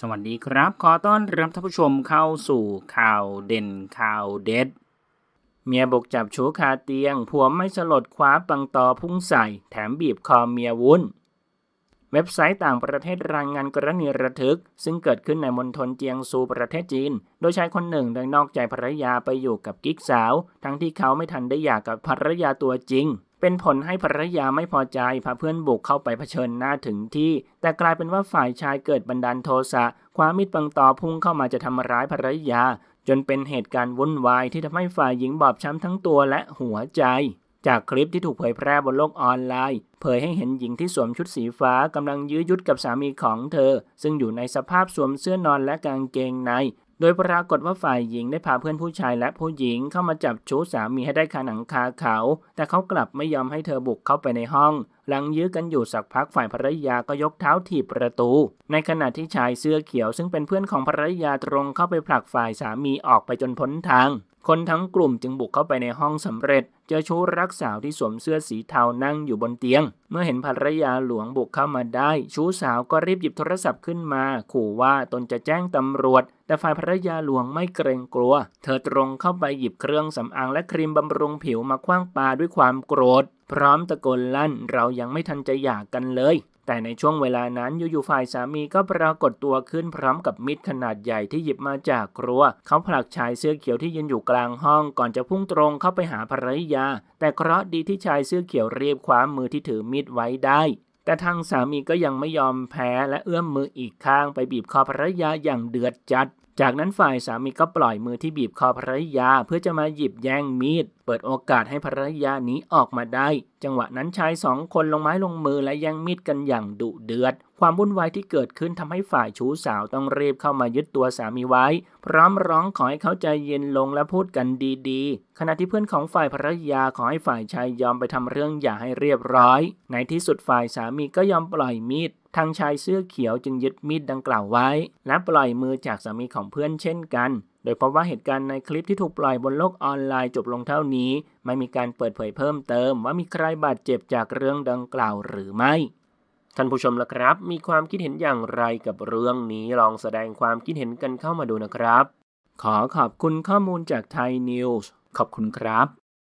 สวัสดีครับ ขอต้อนรับท่านผู้ชมเข้าสู่ข่าวเด่นข่าวเด็ด เมียบกจับชูคาเตียงผัวไม่สลดคว้าปังตอพุ่งใส่ แถมบีบคอเมียวุ้นเว็บไซต์ต่างประเทศรายงานกรณีระทึก ซึ่งเกิดขึ้นในมณฑลเจียงซูประเทศจีน โดยชายคนหนึ่งได้นอกใจภรรยาไปอยู่กับกิ๊กสาว ทั้งที่เขาไม่ทันได้หย่ากับภรรยาตัวจริงเป็นผลให้ภรรยาไม่พอใจพาเพื่อนบุกเข้าไปเผชิญหน้าถึงที่ แต่กลายเป็นว่าฝ่ายชายเกิดบันดาลโทสะคว้ามีดปังตอพุ่งเข้ามาจะทำร้ายภรรยา จนเป็นเหตุการณ์วุ่นวาย ที่ทำให้ฝ่ายหญิงบอบช้ำทั้งตัวและหัวใจ จากคลิปที่ถูกเผยแพร่บนโลกออนไลน์เผยให้เห็นหญิงที่สวมชุดสีฟ้ากำลังยื้อยุดกับสามีของเธอ ซึ่งอยู่ในสภาพสวมเสื้อนอนและกางเกงในโดยปรากฏว่าฝ่ายหญิงได้พาเพื่อนผู้ชายและผู้หญิงเข้ามาจับชู้สามีให้ได้คาหนังคาเขา แต่เขากลับไม่ยอมให้เธอบุกเข้าไปในห้อง หลังยื้อกันอยู่สักพักฝ่ายภรรยาก็ยกเท้าถีบประตู ในขณะที่ชายเสื้อเขียวซึ่งเป็นเพื่อนของภรรยาตรงเข้าไปผลักฝ่ายสามีออกไปจนพ้นทางคนทั้งกลุ่มจึงบุกเข้าไปในห้องสำเร็จ เจอชู้รักสาวที่สวมเสื้อสีเทานั่งอยู่บนเตียง เมื่อเห็นภรรยาหลวงบุกเข้ามาได้ ชู้สาวก็รีบหยิบโทรศัพท์ขึ้นมาขู่ว่าตนจะแจ้งตำรวจ แต่ฝ่ายภรรยาหลวงไม่เกรงกลัว เธอตรงเข้าไปหยิบเครื่องสำอางและครีมบำรุงผิวมาคว้างปาด้วยความโกรธพร้อมตะโกนลั่นเรายังไม่ทันจะหย่ากกันเลย แต่ในช่วงเวลานั้นอยู่ๆฝ่ายสามีก็ปรากฏตัวขึ้นพร้อมกับมิดขนาดใหญ่ที่หยิบมาจากครัว เขาผลักชายเสื้อเขียวที่ยืนอยู่กลางห้องก่อนจะพุ่งตรงเข้าไปหาภรรยา แต่เคราะห์ดีที่ชายเสื้อเขียวเรียบคว้ามือที่ถือมีดไว้ได้ แต่ทางสามีก็ยังไม่ยอมแพ้และเอื้อมมืออีกข้างไปบีบคอภรรยาอย่างเดือดจัด จากนั้นฝ่ายสามีก็ปล่อยมือที่บีบคอภรรยา เพื่อจะมาหยิบแย่งมีดเปิดโอกาสให้ภรรยาหนีออกมาได้ จังหวะนั้นชายสองคนลงไม้ลงมือและย่งมีดกันอย่างดุเดือด ความวุ่นวายที่เกิดขึ้นทำให้ฝ่ายชู้สาวต้องรีบเข้ามายึดตัวสามีไว้ พร้อมร้องขอให้เขาใจเย็นลงและพูดกันดี ๆ ขณะที่เพื่อนของฝ่ายภรรยาขอให้ ฝ่ายชายยอมไปทำเรื่องอย่าให้เรียบร้อย ในที่สุดฝ่ายสามีก็ยอมปล่อยมีดทางชายเสื้อเขียวจึงยึดมีดดังกล่าวไว้ และปล่อยมือจากสามีของเพื่อนเช่นกันโดยพบว่าเหตุการณ์ในคลิปที่ถูกปล่อยบนโลกออนไลน์จบลงเท่านี้ ไม่มีการเปิดเผยเพิ่มเติมว่ามีใครบาดเจ็บจากเรื่องดังกล่าวหรือไม่ ท่านผู้ชมละครับ มีความคิดเห็นอย่างไรกับเรื่องนี้ลองแสดงความคิดเห็นกันเข้ามาดูนะครับ ขอขอบคุณข้อมูลจากไทยนิวส์ขอบคุณครับ